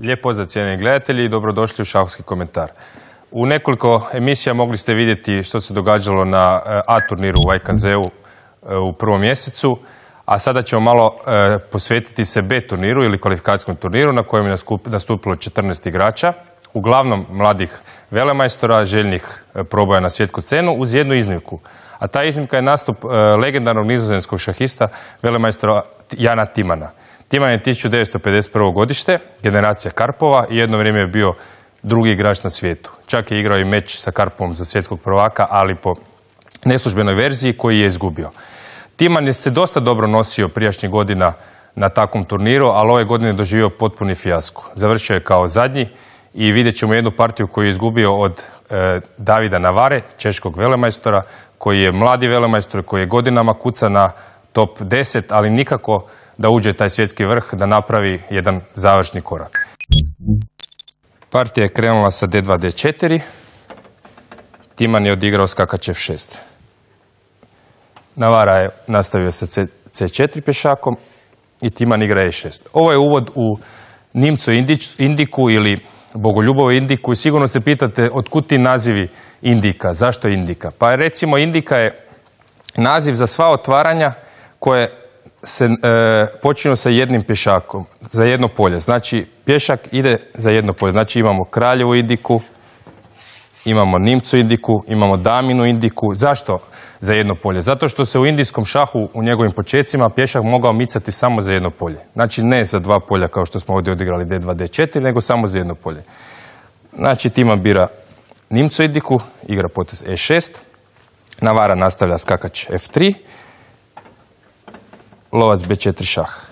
Lijep pozdrav cijeni gledatelji i dobrodošli u Šahovski komentar. U nekoliko emisija mogli ste vidjeti što se događalo na e, A turniru u IKZ-u e, u prvom mjesecu, a sada ćemo malo e, posvetiti se B turniru ili kvalifikacijskom turniru na kojem je nastupilo 14 igrača uglavnom mladih velemajstora, željnih e, proboja na svjetsku scenu, uz jednu iznimku. A ta iznimka je nastup e, legendarnog nizozemskog šahista, velemajstora Jana Timana. Timan je 1951. godište, generacija Karpova i jedno vrijeme je bio drugi igrač na svijetu. Čak je igrao i meč sa Karpovom za svjetskog prvaka, ali po neslužbenoj verziji koji je izgubio. Timan je se dosta dobro nosio prijašnjih godina na takvom turniru, ali ove godine je doživio potpuni fijasku. Završio je kao zadnji, i vidjet ćemo jednu partiju koju je izgubio od e, Davida Navare, češkog velemajstora, koji je mladi velemajstor, koji je godinama kuca na top 10, ali nikako da uđe taj svjetski vrh, da napravi jedan završni korak. Partija je krenula sa D2, D4. Timan je odigrao f 6. Navara je nastavio sa C4 pešakom i Timan igra E6. Ovo je uvod u Nimcu Indiku ili Bogoljubove Indiku, i sigurno se pitate otkud ti nazivi Indika, zašto Indika? Pa recimo Indika je naziv za sva otvaranja koje se e, počinju sa jednim pješakom, za jedno polje. Znači, pješak ide za jedno polje. Znači, imamo kraljevu Indiku, imamo Nimcu Indiku, imamo Daminu Indiku. Zašto za jedno polje? Zato što se u indijskom šahu u njegovim počecima pješak mogao micati samo za jedno polje. Znači ne za dva polja kao što smo ovdje odigrali D2, D4, nego samo za jedno polje. Znači tima bira Nimcu Indiku, igra potez E6, Navara nastavlja skakač F3, lovac B4 šah.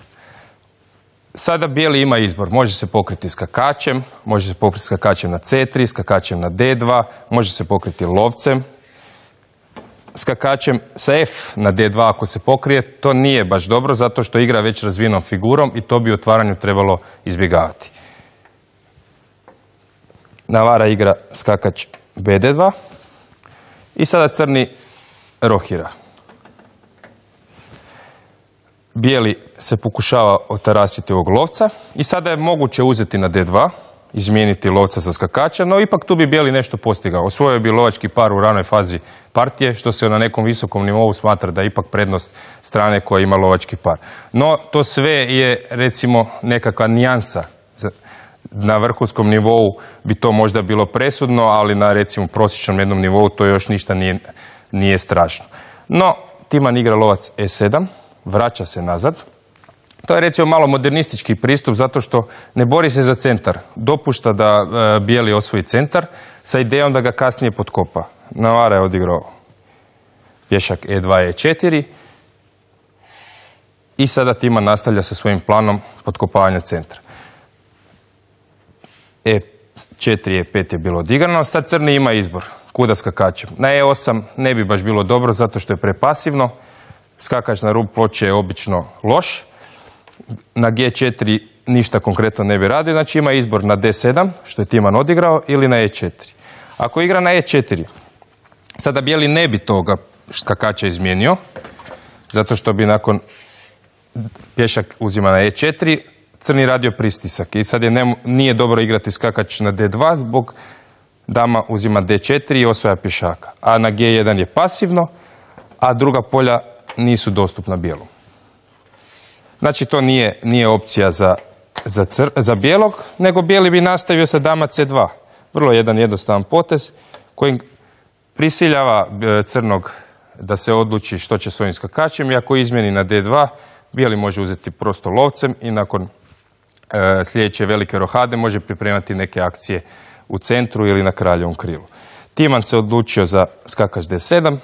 Sada bijeli ima izbor, može se pokriti skakačem, može se pokriti skakačem na C3, skakačem na D2, može se pokriti lovcem, skakačem sa F na D2 ako se pokrije, to nije baš dobro zato što igra već razvijenom figurom i to bi u otvaranju trebalo izbjegavati. Navara igra skakač BD2 i sada crni rohira. Bijeli se pokušava otarasiti ovog lovca i sada je moguće uzeti na D2, izmijeniti lovca sa skakača, no ipak tu bi Bijeli nešto postigao. Osvojio bi lovački par u ranoj fazi partije, što se na nekom visokom nivou smatra da je ipak prednost strane koja ima lovački par. No, to sve je recimo nekakva nijansa na vrhunskom nivou bi to možda bilo presudno, ali na recimo prosječnom jednom nivou to još ništa nije, nije strašno. No, Timan igra lovac E7, vraća se nazad. To je recimo malo modernistički pristup zato što ne bori se za centar. Dopušta da e, Bijeli osvoji centar sa idejom da ga kasnije potkopa. Navara je odigrao pješak E2, E4 i sada Tima nastavlja sa svojim planom potkopavanja centra. E4, E5 je bilo odigrano, sad Crni ima izbor kuda skakačem. Na E8 ne bi baš bilo dobro zato što je prepasivno skakač na rub ploče je obično loš. Na G4 ništa konkretno ne bi radio, znači ima izbor na D7, što je Timan odigrao, ili na E4. Ako igra na E4, sada bijeli ne bi toga skakača izmijenio, zato što bi nakon pješak uzima na E4, crni radio pristisak. I sad je nije dobro igrati skakač na D2 zbog dama uzima D4 i osvaja pješaka. A na G1 je pasivno, a druga polja nisu dostupna bijelom. Znači to nije, nije opcija za, za, za bijelog, nego bijeli bi nastavio sa dama C2. Vrlo jedan jednostavan potez kojim prisiljava e, crnog da se odluči što će svojim skakačem i ako izmjeni na D2, bijeli može uzeti prosto lovcem i nakon e, sljedeće velike rohade može pripremati neke akcije u centru ili na kraljevom krilu. Timan se odlučio za skakač D7,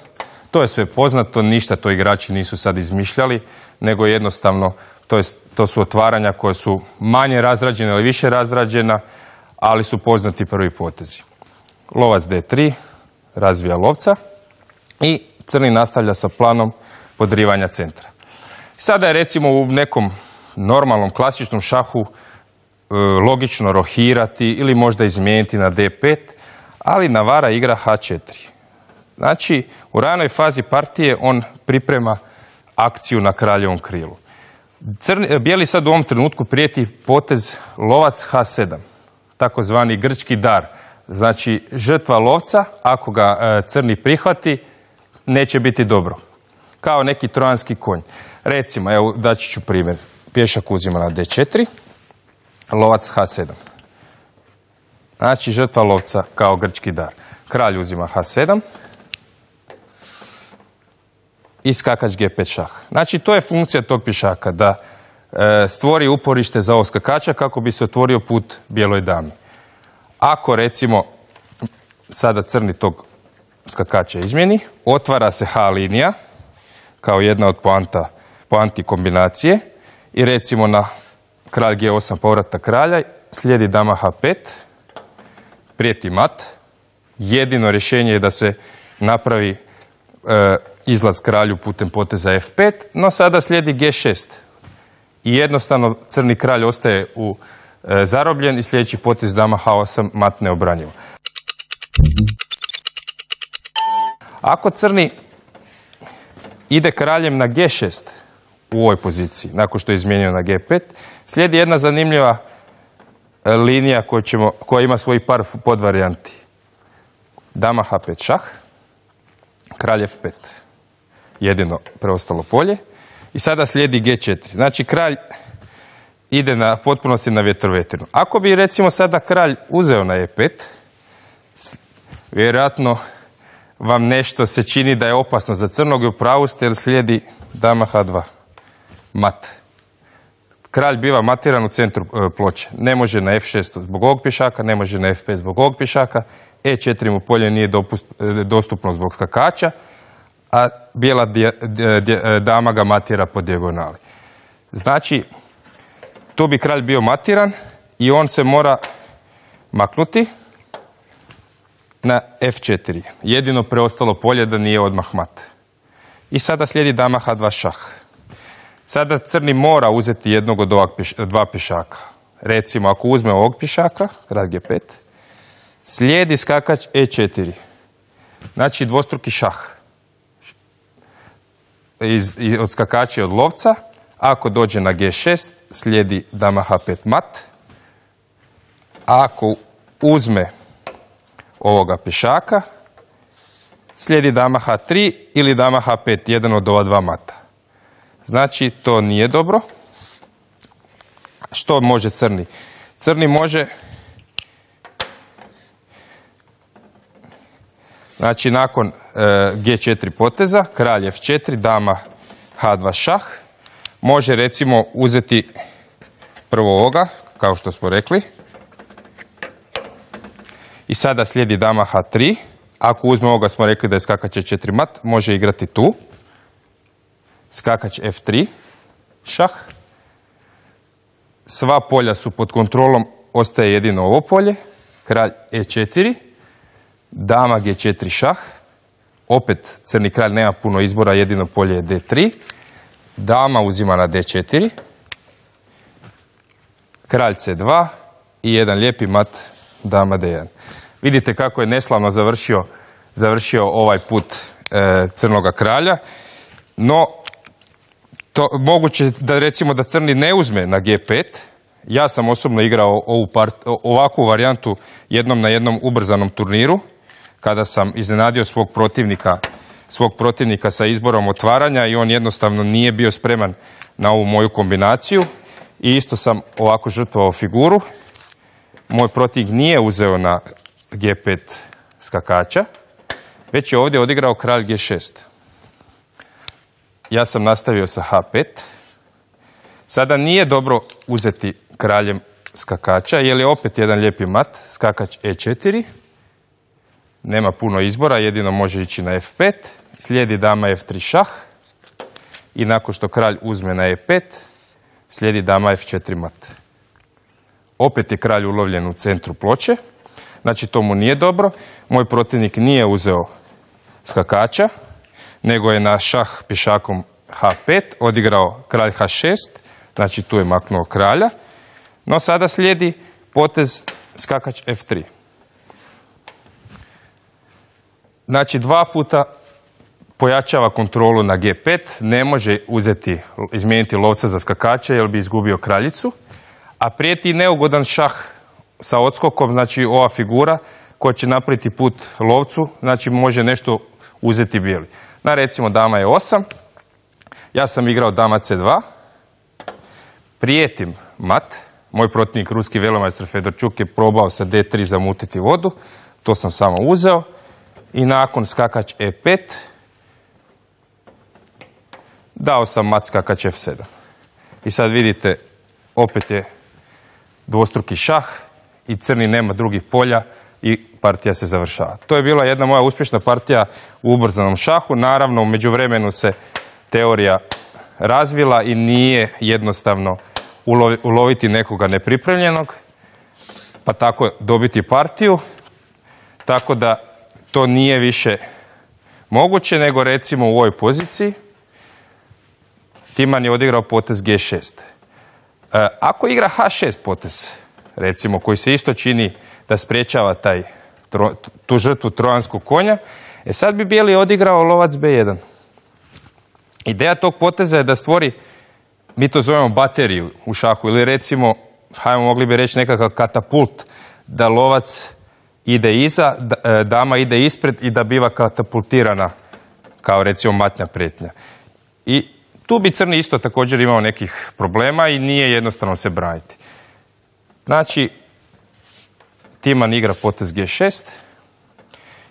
to je sve poznato, ništa to igrači nisu sad izmišljali, nego jednostavno to, to su otvaranja koje su manje razrađena ili više razrađena, ali su poznati prvi potezi. Lovac D3 razvija lovca i crni nastavlja sa planom podrivanja centra. Sada je recimo u nekom normalnom klasičnom šahu e, logično rohirati ili možda izmijeniti na D5, ali navara igra H4. Znači, u ranoj fazi partije on priprema akciju na kraljevom krilu. E, bijeli sad u ovom trenutku prijeti potez lovac H7, takozvani grčki dar. Znači, žrtva lovca, ako ga e, crni prihvati, neće biti dobro. Kao neki trojanski konj. Recimo, evo, daći ću primjer. Pješak uzima na D4, lovac H7. Znači, žrtva lovca kao grčki dar. Kralj uzima H7, i skakač G5 šah. Znači, to je funkcija tog pišaka, da e, stvori uporište za ovog skakača kako bi se otvorio put bijeloj dami. Ako, recimo, sada crni tog skakača izmjeni, otvara se H linija, kao jedna od poanta, poanti kombinacije, i recimo na kralj G8 povrata kralja, slijedi dama H5, prijeti mat, jedino rješenje je da se napravi e, izlaz kralju putem poteza f5, no sada slijedi g6. I jednostavno crni kralj ostaje u e, zarobljen i sljedeći potez dama h8 mat neobranjivo. Ako crni ide kraljem na g6 u ovoj poziciji, nakon što je izmijenio na g5, slijedi jedna zanimljiva e, linija ćemo, koja ima svoj par podvarijanti. Dama h5 šah, kralj f5 jedino preostalo polje. I sada slijedi G4. Znači kralj ide na potpunosti na vjetrovetinu. Ako bi recimo sada kralj uzeo na E5, vjerojatno vam nešto se čini da je opasno za crnog i u pravu ste jer slijedi dama H2. Mat. Kralj biva matiran u centru e, ploče. Ne može na F6 zbog ovog pješaka, ne može na F5 zbog ovog pješaka. E4 mu polje nije e, dostupno zbog skakača a bijela e, dama ga matira po dijagonali. Znači, tu bi kralj bio matiran i on se mora maknuti na f4. Jedino preostalo polje da nije odmah mat. I sada slijedi dama h2 šah. Sada crni mora uzeti jednog od ovak dva pješaka. Recimo, ako uzme ovog pišaka, rad g5, slijedi skakač e4. Znači dvostruki šah iz, odskakači od lovca. Ako dođe na G6, slijedi dama H5 mat. ako uzme ovoga pešaka, slijedi dama H3 ili dama H5, jedan od ova dva mata. Znači, to nije dobro. Što može crni? Crni može Znači, nakon e, G4 poteza, kralj f 4, dama H2 šah, može recimo uzeti prvo ovoga, kao što smo rekli. I sada slijedi dama H3. Ako uzme ovoga smo rekli da je skakač 4 mat, može igrati tu. Skakač F3, šah. Sva polja su pod kontrolom, ostaje jedino ovo polje. Kralj E4. Dama G4 šah. Opet crni kralj nema puno izbora, jedino polje je D3. Dama uzima na D4. Kralj C2 i jedan lijepi mat dama D1. Vidite kako je neslavno završio, završio ovaj put e, crnoga kralja. No, to, moguće da recimo da crni ne uzme na G5. Ja sam osobno igrao ovu part, ovakvu varijantu jednom na jednom ubrzanom turniru kada sam iznenadio svog protivnika svog protivnika sa izborom otvaranja i on jednostavno nije bio spreman na ovu moju kombinaciju i isto sam ovako žrtvao figuru. Moj protivnik nije uzeo na G5 skakača, već je ovdje odigrao kralj G6. Ja sam nastavio sa H5. Sada nije dobro uzeti kraljem skakača, jer je opet jedan lijepi mat, skakač E4 nema puno izbora, jedino može ići na f5, slijedi dama f3 šah i nakon što kralj uzme na e5, slijedi dama f4 mat. Opet je kralj ulovljen u centru ploče, znači to mu nije dobro. Moj protivnik nije uzeo skakača, nego je na šah pješakom h5 odigrao kralj h6, znači tu je maknuo kralja. No sada slijedi potez skakač f3. Znači dva puta pojačava kontrolu na G5, ne može uzeti, izmijeniti lovca za skakače jer bi izgubio kraljicu, a prijeti neugodan šah sa odskokom, znači ova figura koja će napraviti put lovcu, znači može nešto uzeti bijeli. Na recimo dama je 8, ja sam igrao dama C2, prijetim mat, moj protivnik ruski velomajstor Fedorčuk je probao sa D3 zamutiti vodu, to sam samo uzeo, i nakon skakač e5 dao sam mat skakač f7. I sad vidite, opet je dvostruki šah i crni nema drugih polja i partija se završava. To je bila jedna moja uspješna partija u ubrzanom šahu. Naravno, u međuvremenu se teorija razvila i nije jednostavno uloviti nekoga nepripremljenog, pa tako dobiti partiju. Tako da to nije više moguće, nego recimo u ovoj poziciji Timan je odigrao potez G6. E, ako igra H6 potez, recimo, koji se isto čini da spriječava taj, tu žrtvu trojanskog konja, e sad bi bijeli odigrao lovac B1. Ideja tog poteza je da stvori, mi to zovemo bateriju u šahu, ili recimo, hajmo mogli bi reći nekakav katapult, da lovac ide iza, e, dama ide ispred i da biva katapultirana kao recimo matnja pretnja. I tu bi crni isto također imao nekih problema i nije jednostavno se braniti. Znači, Timan igra potez G6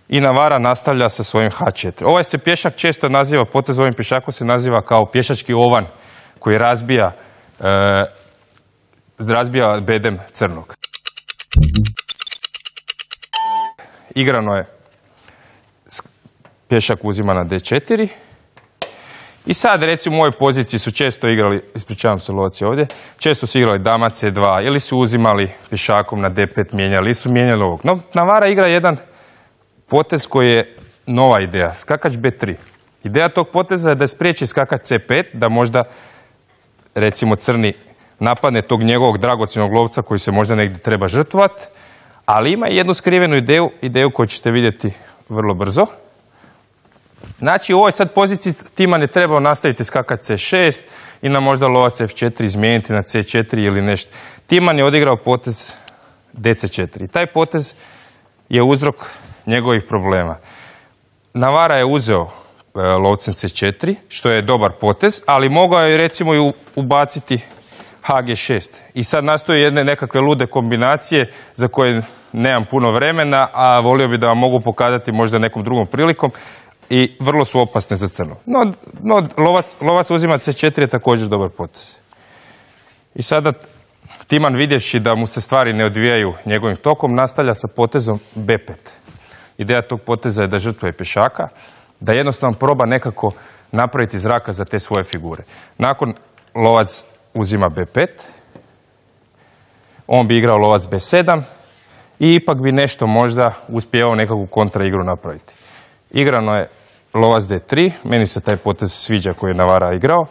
i Navara nastavlja sa svojim H4. Ovaj se pješak često naziva, potez ovim pješakom se naziva kao pješački ovan koji razbija, e, razbija bedem crnog igrano je, pješak uzima na d4. I sad, recimo, u mojoj poziciji su često igrali, ispričavam se loci ovdje, često su igrali dama c2 ili su uzimali pješakom na d5, mijenjali ili su mijenjali ovog. No, Navara igra jedan potez koji je nova ideja, skakač b3. Ideja tog poteza je da spriječi skakač c5, da možda, recimo, crni napadne tog njegovog dragocinog lovca koji se možda negdje treba žrtvovati, ali ima i jednu skrivenu ideju, ideju koju ćete vidjeti vrlo brzo. Znači u ovoj sad poziciji tima ne trebao nastaviti skakati C6 i na možda lovac F4 izmijeniti na C4 ili nešto. Timan je odigrao potez DC4 taj potez je uzrok njegovih problema. Navara je uzeo e, lovcem C4, što je dobar potez, ali mogao je recimo i ubaciti HG6. I sad nastoje jedne nekakve lude kombinacije za koje nemam puno vremena, a volio bi da vam mogu pokazati možda nekom drugom prilikom i vrlo su opasne za crno. No, no lovac, lovac uzima C4 je također dobar potez. I sada Timan vidjevši da mu se stvari ne odvijaju njegovim tokom, nastavlja sa potezom B5. Ideja tog poteza je da žrtvuje pešaka, da jednostavno proba nekako napraviti zraka za te svoje figure. Nakon lovac uzima B5. On bi igrao lovac B7 i ipak bi nešto možda uspjevao nekakvu kontraigru napraviti. Igrano je lovac D3, meni se taj potez sviđa koji je Navara igrao.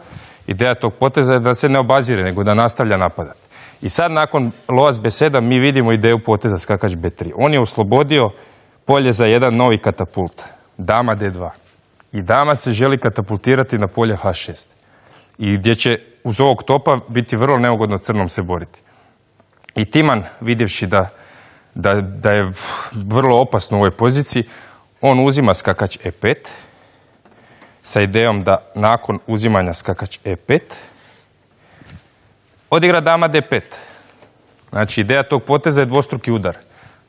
Ideja tog poteza je da se ne obazire, nego da nastavlja napadat. I sad nakon lovac B7 mi vidimo ideju poteza skakač B3. On je oslobodio polje za jedan novi katapult, dama D2. I dama se želi katapultirati na polje H6. I gdje će uz ovog topa biti vrlo neugodno crnom se boriti. I Timan, vidjevši da, da, da je vrlo opasno u ovoj poziciji, on uzima skakač E5 sa idejom da nakon uzimanja skakač E5 odigra dama D5. Znači, ideja tog poteza je dvostruki udar.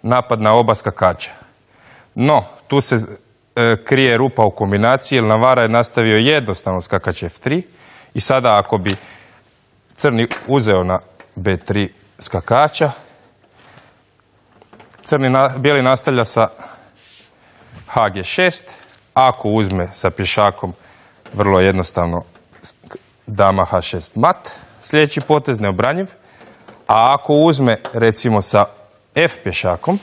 Napad na oba skakača. No, tu se e, krije rupa u kombinaciji, jer Navara je nastavio jednostavno skakač F3, i sada ako bi crni uzeo na B3 skakača, crni na, bijeli nastavlja sa HG6, ako uzme sa pješakom vrlo jednostavno dama H6 mat, sljedeći potez neobranjiv, a ako uzme recimo sa F pješakom,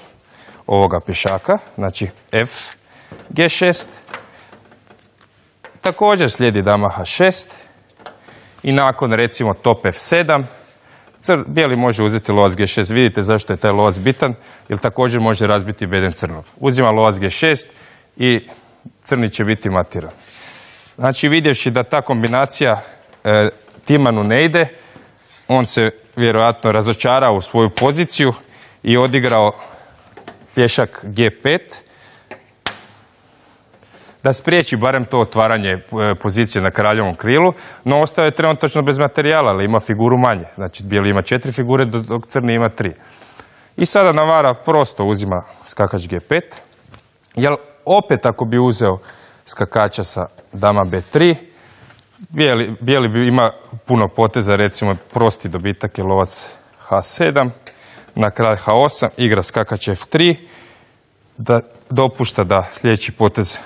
ovoga pješaka, znači F, G6, također slijedi dama H6, i nakon recimo top F7, bijeli može uzeti lovac G6, vidite zašto je taj lovac bitan, jer također može razbiti beden crnog. Uzima lovac G6 i crni će biti matiran. Znači vidjevši da ta kombinacija e, timanu ne ide, on se vjerojatno razočarao u svoju poziciju i odigrao pješak G5 da spriječi barem to otvaranje e, pozicije na kraljevom krilu, no ostao je trenutno bez materijala, ali ima figuru manje. Znači, bijeli ima četiri figure, dok crni ima tri. I sada Navara prosto uzima skakač G5, jer opet ako bi uzeo skakača sa dama B3, bijeli, bi ima puno poteza, recimo prosti dobitak je lovac H7, na kraj H8, igra skakač F3, da dopušta da sljedeći potez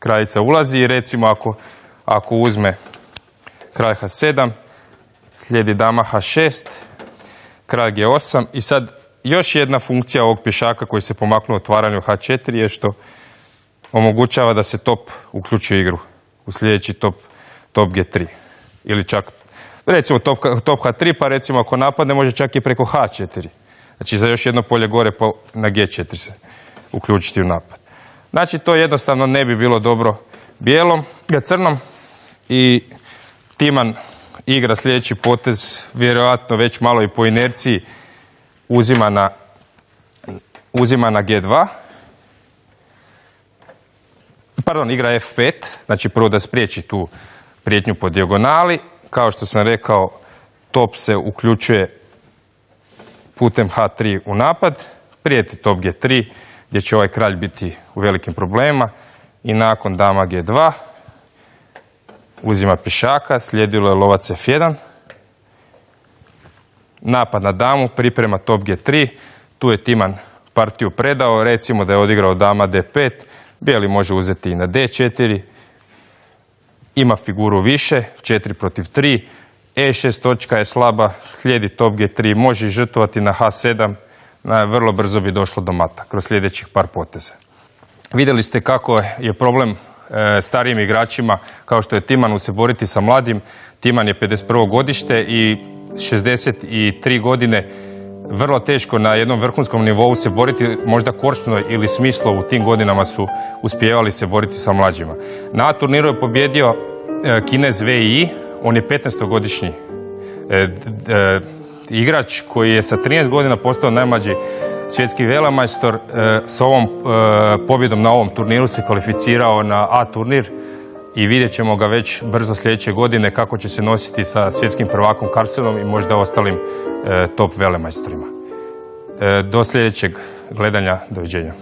kraljica ulazi i recimo ako, ako uzme kralj h7, slijedi dama h6, kralj g8 i sad još jedna funkcija ovog pješaka koji se pomaknuo otvaranju h4 je što omogućava da se top uključi u igru u sljedeći top, top g3 ili čak recimo top, top h3 pa recimo ako napadne može čak i preko h4 znači za još jedno polje gore pa na g4 se uključiti u napad. Znači to jednostavno ne bi bilo dobro bijelom, e, crnom i Timan igra sljedeći potez, vjerojatno već malo i po inerciji uzima na, uzima na G2. Pardon, igra F5, znači prvo da spriječi tu prijetnju po dijagonali. Kao što sam rekao, top se uključuje putem H3 u napad, prijeti top G3, gdje će ovaj kralj biti u velikim problemima i nakon dama g2 uzima pišaka, slijedilo je lovac f1, napad na damu, priprema top g3, tu je Timan partiju predao, recimo da je odigrao dama d5, bijeli može uzeti i na d4, ima figuru više, 4 protiv 3, e6 točka je slaba, slijedi top g3, može žrtvati na h7, vrlo brzo bi došlo do mata kroz sljedećih par poteza. Vidjeli ste kako je problem e, starijim igračima kao što je Timanu se boriti sa mladim. Timan je 51. godište i 63 godine vrlo teško na jednom vrhunskom nivou se boriti, možda Korčno ili Smislo u tim godinama su uspjevali se boriti sa mlađima. Na turniru je pobjedio e, Kinez VI, on je 15-godišnji igrač koji je sa 13 godina postao najmlađi svjetski velemajstor. E, s ovom e, pobjedom na ovom turniru se kvalificirao na A turnir i vidjet ćemo ga već brzo sljedeće godine kako će se nositi sa svjetskim prvakom karsenom i možda ostalim e, top velemajstorima. Do sljedećeg gledanja, doviđenja.